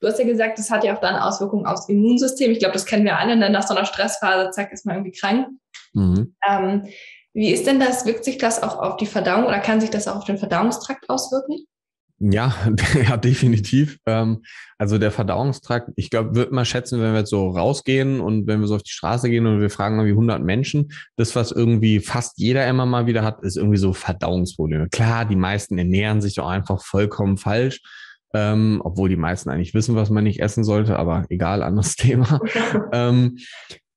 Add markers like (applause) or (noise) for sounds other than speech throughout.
Du hast ja gesagt, das hat ja auch dann Auswirkungen aufs Immunsystem. Ich glaube, das kennen wir alle, denn ne? nach so einer Stressphase, zack, ist man irgendwie krank. Mhm. Ähm, wie ist denn das? Wirkt sich das auch auf die Verdauung oder kann sich das auch auf den Verdauungstrakt auswirken? Ja, (laughs) ja, definitiv. Ähm, also der Verdauungstrakt, ich glaube, wird man schätzen, wenn wir jetzt so rausgehen und wenn wir so auf die Straße gehen und wir fragen irgendwie 100 Menschen, das, was irgendwie fast jeder immer mal wieder hat, ist irgendwie so Verdauungsprobleme. Klar, die meisten ernähren sich auch einfach vollkommen falsch ähm, obwohl die meisten eigentlich wissen, was man nicht essen sollte, aber egal, anderes (laughs) Thema. ähm,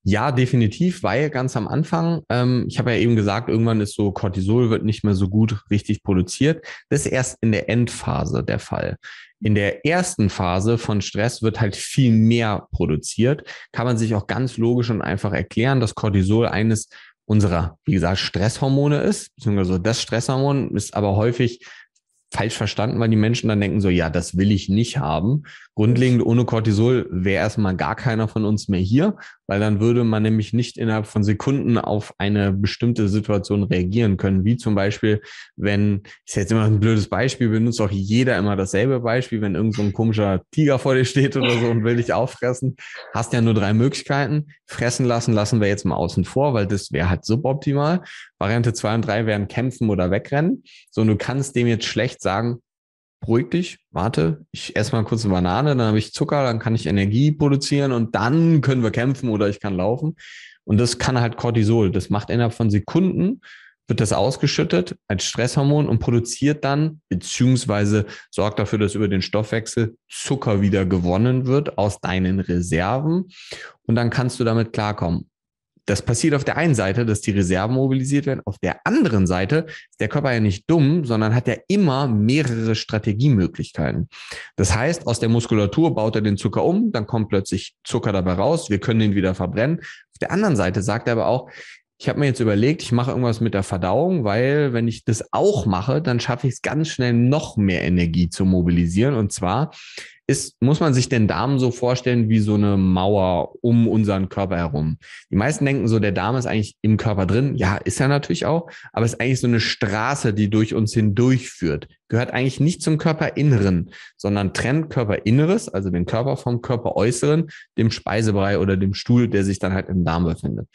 ja, definitiv, weil ganz am Anfang, ähm, ich habe ja eben gesagt, irgendwann ist so Cortisol wird nicht mehr so gut richtig produziert. Das ist erst in der Endphase der Fall. In der ersten Phase von Stress wird halt viel mehr produziert. Kann man sich auch ganz logisch und einfach erklären, dass Cortisol eines unserer, wie gesagt, Stresshormone ist, beziehungsweise das Stresshormon ist aber häufig falsch verstanden, weil die Menschen dann denken so, ja, das will ich nicht haben. Grundlegend ohne Cortisol wäre erstmal gar keiner von uns mehr hier, weil dann würde man nämlich nicht innerhalb von Sekunden auf eine bestimmte Situation reagieren können, wie zum Beispiel, wenn, ist jetzt immer ein blödes Beispiel, benutzt auch jeder immer dasselbe Beispiel, wenn irgend so ein komischer Tiger vor dir steht oder so und will dich auffressen, hast ja nur drei Möglichkeiten. Fressen lassen lassen wir jetzt mal außen vor, weil das wäre halt suboptimal. Variante zwei und drei wären kämpfen oder wegrennen. So, und du kannst dem jetzt schlecht vielleicht sagen, beruhig dich, warte, ich esse mal kurz eine Banane, dann habe ich Zucker, dann kann ich Energie produzieren und dann können wir kämpfen oder ich kann laufen. Und das kann halt Cortisol. Das macht innerhalb von Sekunden, wird das ausgeschüttet als Stresshormon und produziert dann, beziehungsweise sorgt dafür, dass über den Stoffwechsel Zucker wieder gewonnen wird aus deinen Reserven. Und dann kannst du damit klarkommen. Das passiert auf der einen Seite, dass die Reserven mobilisiert werden. Auf der anderen Seite ist der Körper ja nicht dumm, sondern hat ja immer mehrere Strategiemöglichkeiten. Das heißt, aus der Muskulatur baut er den Zucker um, dann kommt plötzlich Zucker dabei raus, wir können ihn wieder verbrennen. Auf der anderen Seite sagt er aber auch, ich habe mir jetzt überlegt, ich mache irgendwas mit der Verdauung, weil wenn ich das auch mache, dann schaffe ich es ganz schnell noch mehr Energie zu mobilisieren. Und zwar ist, muss man sich den Darm so vorstellen wie so eine Mauer um unseren Körper herum. Die meisten denken so, der Darm ist eigentlich im Körper drin. Ja, ist er natürlich auch, aber es ist eigentlich so eine Straße, die durch uns hindurchführt. Gehört eigentlich nicht zum Körperinneren, sondern trennt Körperinneres, also den Körper vom Körperäußeren, dem Speisebrei oder dem Stuhl, der sich dann halt im Darm befindet.